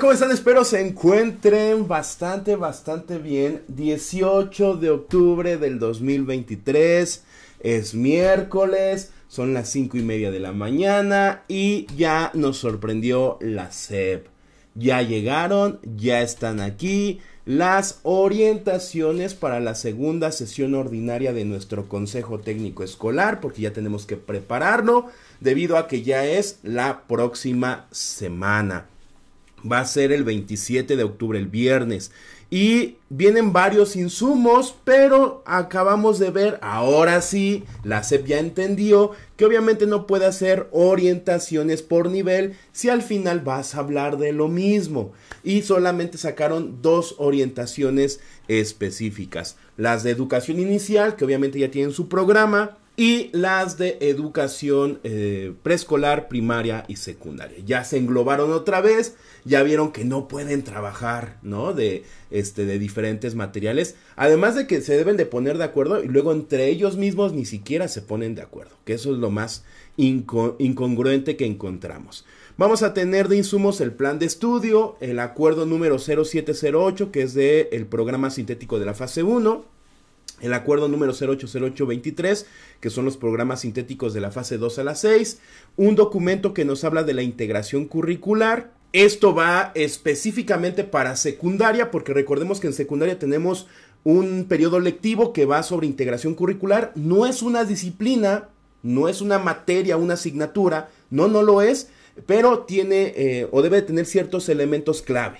¿cómo están? Espero se encuentren bastante, bastante bien. 18 de octubre del 2023. Es miércoles, son las 5 y media de la mañana y ya nos sorprendió la SEP. Ya llegaron, ya están aquí las orientaciones para la segunda sesión ordinaria de nuestro Consejo Técnico Escolar, porque ya tenemos que prepararlo debido a que ya es la próxima semana va a ser el 27 de octubre, el viernes. Y vienen varios insumos, pero acabamos de ver, ahora sí, la SEP ya entendió que obviamente no puede hacer orientaciones por nivel si al final vas a hablar de lo mismo. Y solamente sacaron dos orientaciones específicas. Las de educación inicial, que obviamente ya tienen su programa, y las de educación eh, preescolar, primaria y secundaria. Ya se englobaron otra vez, ya vieron que no pueden trabajar, ¿no? De, este, de diferentes materiales. Además de que se deben de poner de acuerdo y luego entre ellos mismos ni siquiera se ponen de acuerdo, que eso es lo más incongruente que encontramos. Vamos a tener de insumos el plan de estudio, el acuerdo número 0708, que es del el programa sintético de la fase 1 el acuerdo número 080823, que son los programas sintéticos de la fase 2 a la 6, un documento que nos habla de la integración curricular. Esto va específicamente para secundaria, porque recordemos que en secundaria tenemos un periodo lectivo que va sobre integración curricular. No es una disciplina, no es una materia, una asignatura, no, no lo es, pero tiene eh, o debe tener ciertos elementos clave.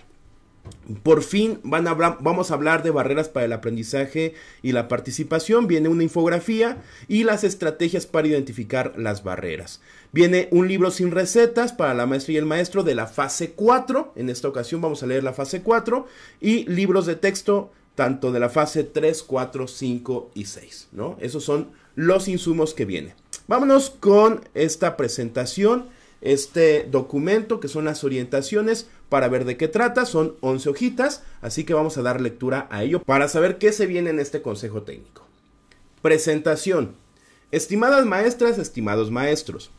Por fin van a, vamos a hablar de barreras para el aprendizaje y la participación. Viene una infografía y las estrategias para identificar las barreras. Viene un libro sin recetas para la maestra y el maestro de la fase 4. En esta ocasión vamos a leer la fase 4 y libros de texto tanto de la fase 3, 4, 5 y 6. ¿no? Esos son los insumos que vienen. Vámonos con esta presentación este documento que son las orientaciones para ver de qué trata, son 11 hojitas, así que vamos a dar lectura a ello para saber qué se viene en este consejo técnico. Presentación. Estimadas maestras, estimados maestros,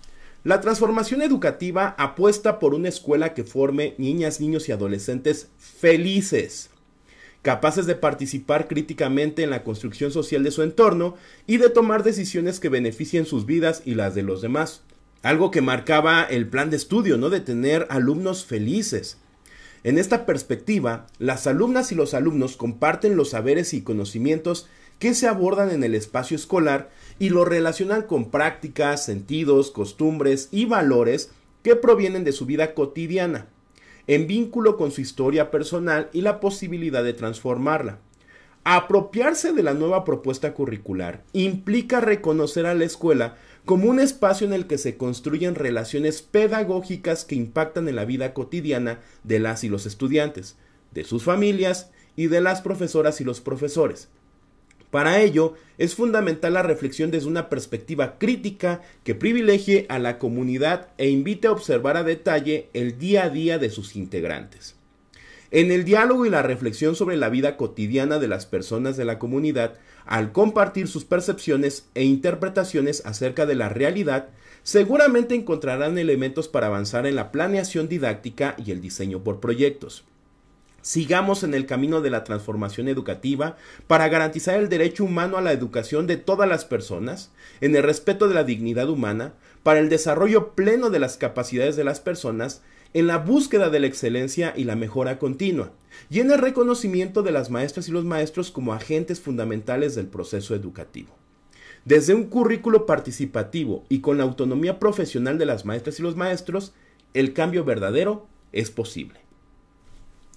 la transformación educativa apuesta por una escuela que forme niñas, niños y adolescentes felices, capaces de participar críticamente en la construcción social de su entorno y de tomar decisiones que beneficien sus vidas y las de los demás algo que marcaba el plan de estudio, ¿no? De tener alumnos felices. En esta perspectiva, las alumnas y los alumnos comparten los saberes y conocimientos que se abordan en el espacio escolar y lo relacionan con prácticas, sentidos, costumbres y valores que provienen de su vida cotidiana, en vínculo con su historia personal y la posibilidad de transformarla. Apropiarse de la nueva propuesta curricular implica reconocer a la escuela como un espacio en el que se construyen relaciones pedagógicas que impactan en la vida cotidiana de las y los estudiantes, de sus familias y de las profesoras y los profesores. Para ello, es fundamental la reflexión desde una perspectiva crítica que privilegie a la comunidad e invite a observar a detalle el día a día de sus integrantes en el diálogo y la reflexión sobre la vida cotidiana de las personas de la comunidad, al compartir sus percepciones e interpretaciones acerca de la realidad, seguramente encontrarán elementos para avanzar en la planeación didáctica y el diseño por proyectos. Sigamos en el camino de la transformación educativa para garantizar el derecho humano a la educación de todas las personas, en el respeto de la dignidad humana, para el desarrollo pleno de las capacidades de las personas en la búsqueda de la excelencia y la mejora continua, y en el reconocimiento de las maestras y los maestros como agentes fundamentales del proceso educativo. Desde un currículo participativo y con la autonomía profesional de las maestras y los maestros, el cambio verdadero es posible.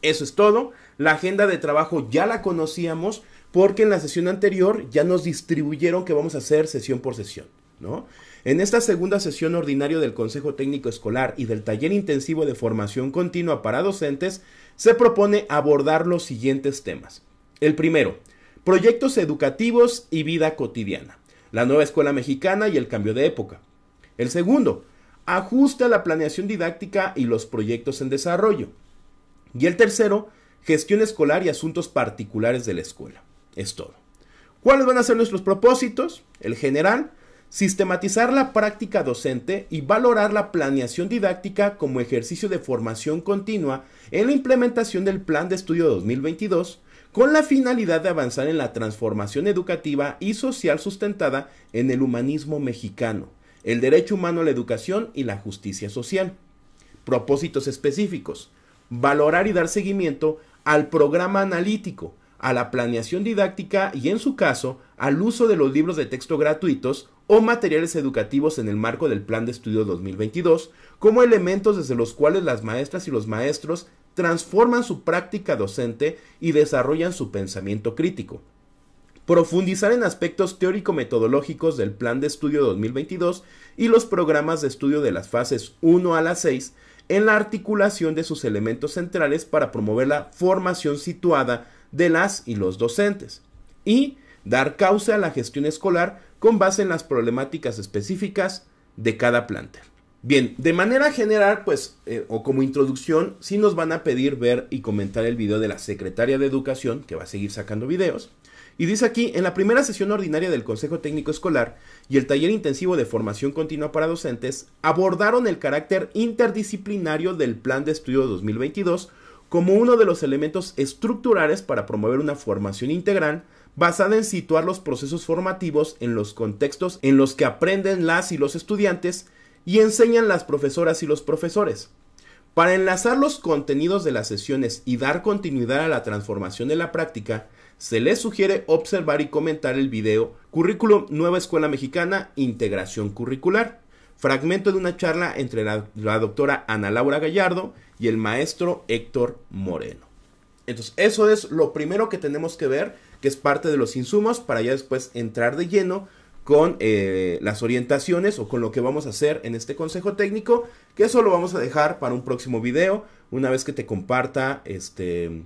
Eso es todo. La agenda de trabajo ya la conocíamos porque en la sesión anterior ya nos distribuyeron que vamos a hacer sesión por sesión, ¿no? En esta segunda sesión ordinaria del Consejo Técnico Escolar y del Taller Intensivo de Formación Continua para Docentes, se propone abordar los siguientes temas. El primero, proyectos educativos y vida cotidiana, la nueva escuela mexicana y el cambio de época. El segundo, ajuste a la planeación didáctica y los proyectos en desarrollo. Y el tercero, gestión escolar y asuntos particulares de la escuela. Es todo. ¿Cuáles van a ser nuestros propósitos? El general, sistematizar la práctica docente y valorar la planeación didáctica como ejercicio de formación continua en la implementación del Plan de Estudio 2022 con la finalidad de avanzar en la transformación educativa y social sustentada en el humanismo mexicano, el derecho humano a la educación y la justicia social. Propósitos específicos. Valorar y dar seguimiento al programa analítico, a la planeación didáctica y, en su caso, al uso de los libros de texto gratuitos o materiales educativos en el marco del Plan de Estudio 2022, como elementos desde los cuales las maestras y los maestros transforman su práctica docente y desarrollan su pensamiento crítico. Profundizar en aspectos teórico-metodológicos del Plan de Estudio 2022 y los programas de estudio de las fases 1 a las 6 en la articulación de sus elementos centrales para promover la formación situada de las y los docentes. Y dar causa a la gestión escolar con base en las problemáticas específicas de cada planter. Bien, de manera general, pues, eh, o como introducción, sí nos van a pedir ver y comentar el video de la secretaria de Educación, que va a seguir sacando videos. Y dice aquí, en la primera sesión ordinaria del Consejo Técnico Escolar y el taller intensivo de formación continua para docentes, abordaron el carácter interdisciplinario del Plan de Estudio 2022 como uno de los elementos estructurales para promover una formación integral basada en situar los procesos formativos en los contextos en los que aprenden las y los estudiantes y enseñan las profesoras y los profesores. Para enlazar los contenidos de las sesiones y dar continuidad a la transformación de la práctica, se les sugiere observar y comentar el video Currículum Nueva Escuela Mexicana Integración Curricular, fragmento de una charla entre la, doctora Ana Laura Gallardo y el maestro Héctor Moreno. Entonces, eso es lo primero que tenemos que ver, que es parte de los insumos, para ya después entrar de lleno con eh, las orientaciones o con lo que vamos a hacer en este consejo técnico, que eso lo vamos a dejar para un próximo video, una vez que te comparta este,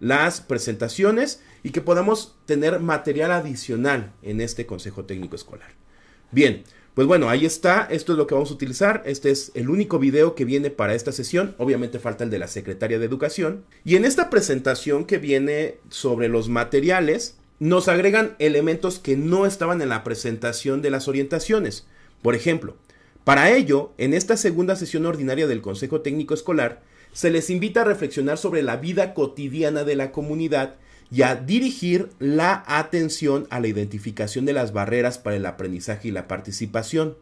las presentaciones y que podamos tener material adicional en este consejo técnico escolar. Bien, pues bueno, ahí está, esto es lo que vamos a utilizar, este es el único video que viene para esta sesión, obviamente falta el de la Secretaria de Educación. Y en esta presentación que viene sobre los materiales, nos agregan elementos que no estaban en la presentación de las orientaciones. Por ejemplo, para ello, en esta segunda sesión ordinaria del Consejo Técnico Escolar, se les invita a reflexionar sobre la vida cotidiana de la comunidad y a dirigir la atención a la identificación de las barreras para el aprendizaje y la participación.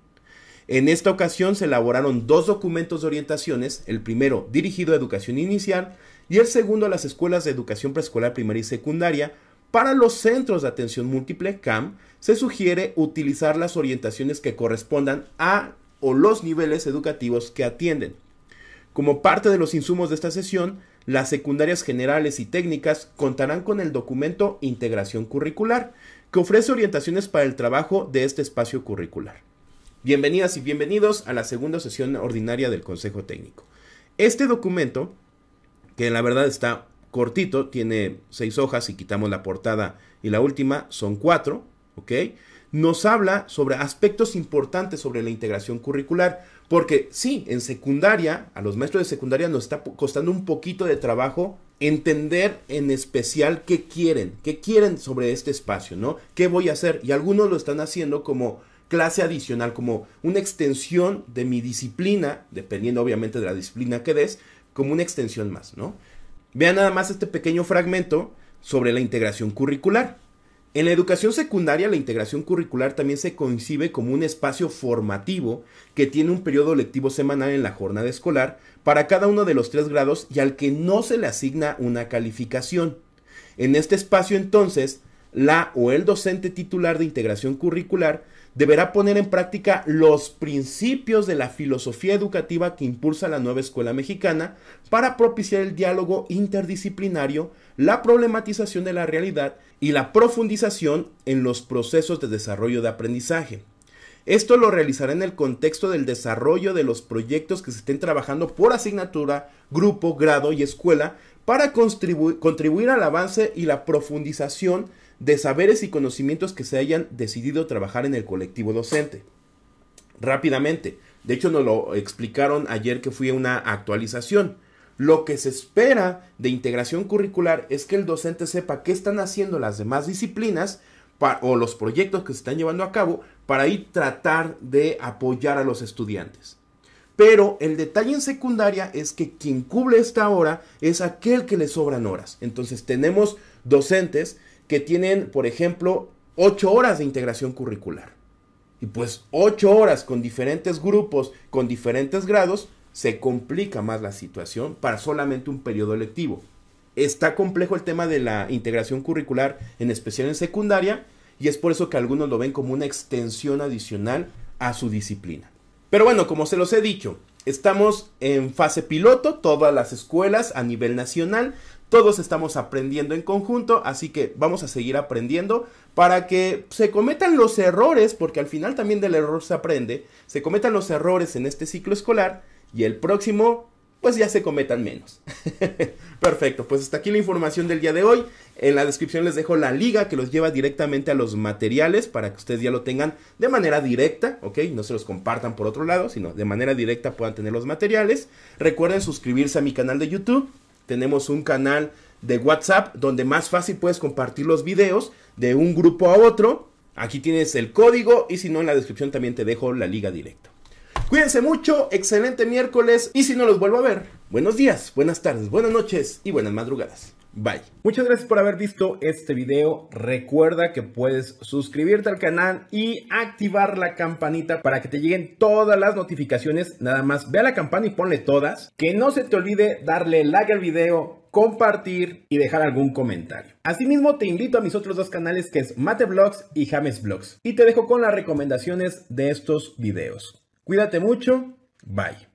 En esta ocasión se elaboraron dos documentos de orientaciones, el primero dirigido a educación inicial y el segundo a las escuelas de educación preescolar primaria y secundaria. Para los centros de atención múltiple CAM se sugiere utilizar las orientaciones que correspondan a o los niveles educativos que atienden. Como parte de los insumos de esta sesión, las secundarias generales y técnicas contarán con el documento Integración Curricular, que ofrece orientaciones para el trabajo de este espacio curricular. Bienvenidas y bienvenidos a la segunda sesión ordinaria del Consejo Técnico. Este documento, que en la verdad está cortito, tiene seis hojas y quitamos la portada y la última, son cuatro, Nos habla sobre aspectos importantes sobre la integración curricular, porque sí, en secundaria, a los maestros de secundaria nos está costando un poquito de trabajo entender en especial qué quieren, qué quieren sobre este espacio, ¿no? ¿Qué voy a hacer? Y algunos lo están haciendo como clase adicional, como una extensión de mi disciplina, dependiendo obviamente de la disciplina que des, como una extensión más, ¿no? Vean nada más este pequeño fragmento sobre la integración curricular. En la educación secundaria, la integración curricular también se concibe como un espacio formativo que tiene un periodo lectivo semanal en la jornada escolar para cada uno de los tres grados y al que no se le asigna una calificación. En este espacio, entonces, la o el docente titular de integración curricular deberá poner en práctica los principios de la filosofía educativa que impulsa la nueva escuela mexicana para propiciar el diálogo interdisciplinario, la problematización de la realidad y la profundización en los procesos de desarrollo de aprendizaje. Esto lo realizará en el contexto del desarrollo de los proyectos que se estén trabajando por asignatura, grupo, grado y escuela para contribuir al avance y la profundización de saberes y conocimientos que se hayan decidido trabajar en el colectivo docente. Rápidamente, de hecho nos lo explicaron ayer que fue una actualización. Lo que se espera de integración curricular es que el docente sepa qué están haciendo las demás disciplinas o los proyectos que se están llevando a cabo para ir tratar de apoyar a los estudiantes. Pero el detalle en secundaria es que quien cubre esta hora es aquel que le sobran horas. Entonces tenemos docentes que tienen, por ejemplo, ocho horas de integración curricular. Y pues ocho horas con diferentes grupos, con diferentes grados, se complica más la situación para solamente un periodo lectivo. Está complejo el tema de la integración curricular, en especial en secundaria, y es por eso que algunos lo ven como una extensión adicional a su disciplina. Pero bueno, como se los he dicho, Estamos en fase piloto, todas las escuelas a nivel nacional, todos estamos aprendiendo en conjunto, así que vamos a seguir aprendiendo para que se cometan los errores, porque al final también del error se aprende, se cometan los errores en este ciclo escolar y el próximo pues ya se cometan menos. Perfecto, pues hasta aquí la información del día de hoy. En la descripción les dejo la liga que los lleva directamente a los materiales para que ustedes ya lo tengan de manera directa, ¿ok? No se los compartan por otro lado, sino de manera directa puedan tener los materiales. Recuerden suscribirse a mi canal de YouTube. Tenemos un canal de WhatsApp donde más fácil puedes compartir los videos de un grupo a otro. Aquí tienes el código y si no en la descripción también te dejo la liga directa. Cuídense mucho, excelente miércoles y si no los vuelvo a ver, buenos días, buenas tardes, buenas noches y buenas madrugadas. Bye. Muchas gracias por haber visto este video. Recuerda que puedes suscribirte al canal y activar la campanita para que te lleguen todas las notificaciones. Nada más ve a la campana y ponle todas. Que no se te olvide darle like al video, compartir y dejar algún comentario. Asimismo, te invito a mis otros dos canales que es Mate y James Vlogs. Y te dejo con las recomendaciones de estos videos. Cuídate mucho. Bye.